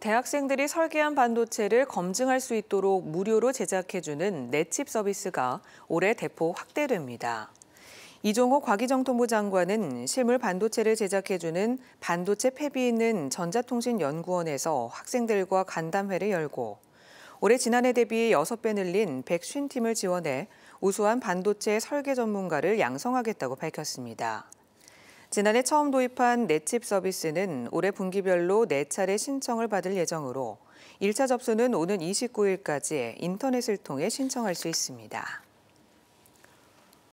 대학생들이 설계한 반도체를 검증할 수 있도록 무료로 제작해주는 내칩 서비스가 올해 대폭 확대됩니다. 이종호 과기정통부 장관은 실물 반도체를 제작해주는 반도체 팹이 있는 전자통신연구원에서 학생들과 간담회를 열고 올해 지난해 대비 6배 늘린 150팀을 지원해 우수한 반도체 설계 전문가를 양성하겠다고 밝혔습니다. 지난해 처음 도입한 내칩 서비스는 올해 분기별로 4차례 신청을 받을 예정으로 1차 접수는 오는 29일까지 인터넷을 통해 신청할 수 있습니다.